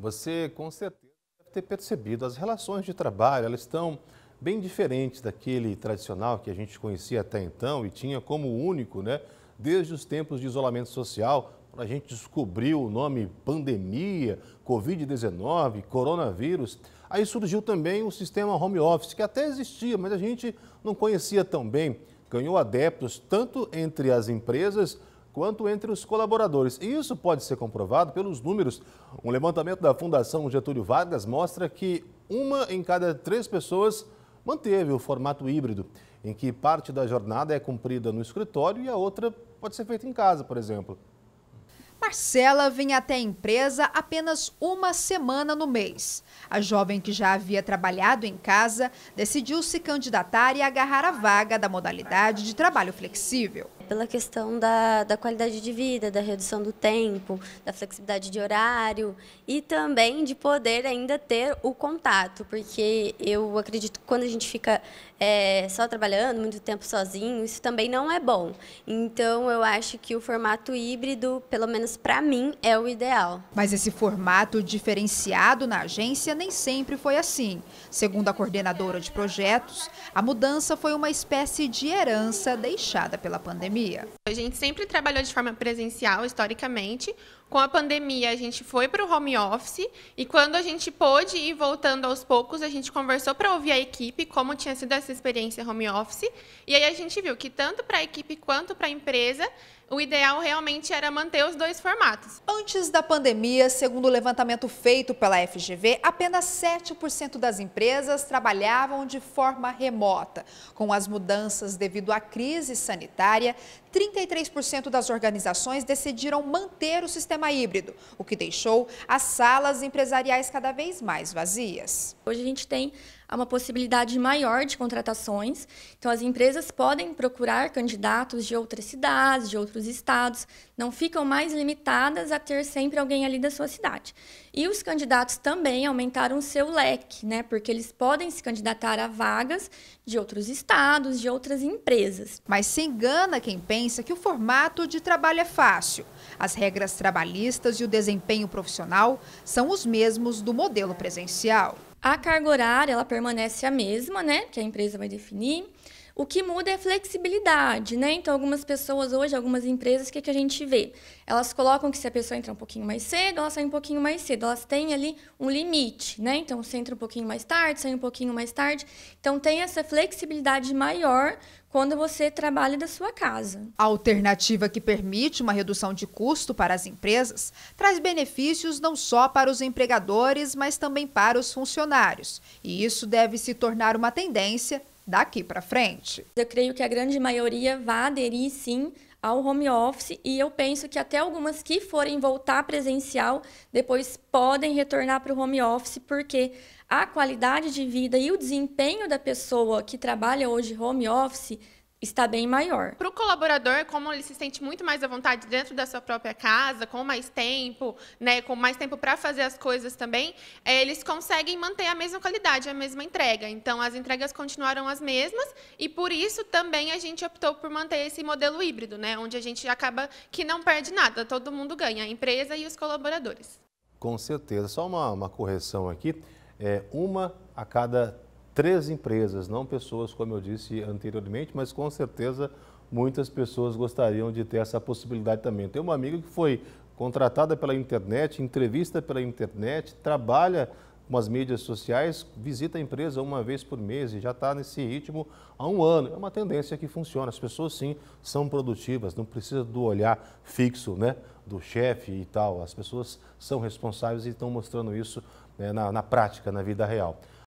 Você com certeza deve ter percebido, as relações de trabalho, elas estão bem diferentes daquele tradicional que a gente conhecia até então e tinha como único, né? Desde os tempos de isolamento social, quando a gente descobriu o nome pandemia, Covid-19, coronavírus, aí surgiu também o sistema home office, que até existia, mas a gente não conhecia tão bem. Ganhou adeptos tanto entre as empresas quanto entre os colaboradores. E isso pode ser comprovado pelos números. Um levantamento da Fundação Getúlio Vargas mostra que uma em cada três pessoas manteve o formato híbrido, em que parte da jornada é cumprida no escritório e a outra pode ser feita em casa, por exemplo. Marcela vinha até a empresa apenas uma semana no mês. A jovem que já havia trabalhado em casa decidiu se candidatar e agarrar a vaga da modalidade de trabalho flexível pela questão da, da qualidade de vida, da redução do tempo, da flexibilidade de horário e também de poder ainda ter o contato, porque eu acredito que quando a gente fica é, só trabalhando, muito tempo sozinho, isso também não é bom. Então, eu acho que o formato híbrido, pelo menos para mim, é o ideal. Mas esse formato diferenciado na agência nem sempre foi assim. Segundo a coordenadora de projetos, a mudança foi uma espécie de herança deixada pela pandemia. A gente sempre trabalhou de forma presencial, historicamente. Com a pandemia, a gente foi para o home office e quando a gente pôde ir voltando aos poucos, a gente conversou para ouvir a equipe como tinha sido essa experiência home office. E aí a gente viu que tanto para a equipe quanto para a empresa o ideal realmente era manter os dois formatos. Antes da pandemia, segundo o levantamento feito pela FGV, apenas 7% das empresas trabalhavam de forma remota. Com as mudanças devido à crise sanitária, 33% das organizações decidiram manter o sistema híbrido, o que deixou as salas empresariais cada vez mais vazias. Hoje a gente tem há uma possibilidade maior de contratações. Então, as empresas podem procurar candidatos de outras cidades, de outros estados, não ficam mais limitadas a ter sempre alguém ali da sua cidade. E os candidatos também aumentaram seu leque, né? Porque eles podem se candidatar a vagas de outros estados, de outras empresas. Mas se engana quem pensa que o formato de trabalho é fácil. As regras trabalhistas e o desempenho profissional são os mesmos do modelo presencial. A carga horária, ela permanece a mesma, né? Que a empresa vai definir. O que muda é flexibilidade, né? Então, algumas pessoas hoje, algumas empresas, o que, é que a gente vê? Elas colocam que se a pessoa entrar um pouquinho mais cedo, ela sai um pouquinho mais cedo. Elas têm ali um limite, né? Então, você entra um pouquinho mais tarde, sai um pouquinho mais tarde. Então, tem essa flexibilidade maior quando você trabalha da sua casa. A alternativa que permite uma redução de custo para as empresas traz benefícios não só para os empregadores, mas também para os funcionários. E isso deve se tornar uma tendência daqui para frente? Eu creio que a grande maioria vai aderir sim ao home office e eu penso que até algumas que forem voltar presencial depois podem retornar para o home office porque a qualidade de vida e o desempenho da pessoa que trabalha hoje home office está bem maior. Para o colaborador, como ele se sente muito mais à vontade dentro da sua própria casa, com mais tempo, né, com mais tempo para fazer as coisas também, é, eles conseguem manter a mesma qualidade, a mesma entrega. Então, as entregas continuaram as mesmas e por isso também a gente optou por manter esse modelo híbrido, né, onde a gente acaba que não perde nada, todo mundo ganha, a empresa e os colaboradores. Com certeza. Só uma, uma correção aqui. É, uma a cada três empresas, não pessoas, como eu disse anteriormente, mas com certeza muitas pessoas gostariam de ter essa possibilidade também. Tem uma amiga que foi contratada pela internet, entrevista pela internet, trabalha com as mídias sociais, visita a empresa uma vez por mês e já está nesse ritmo há um ano. É uma tendência que funciona. As pessoas sim são produtivas, não precisa do olhar fixo, né? Do chefe e tal. As pessoas são responsáveis e estão mostrando isso né, na, na prática, na vida real.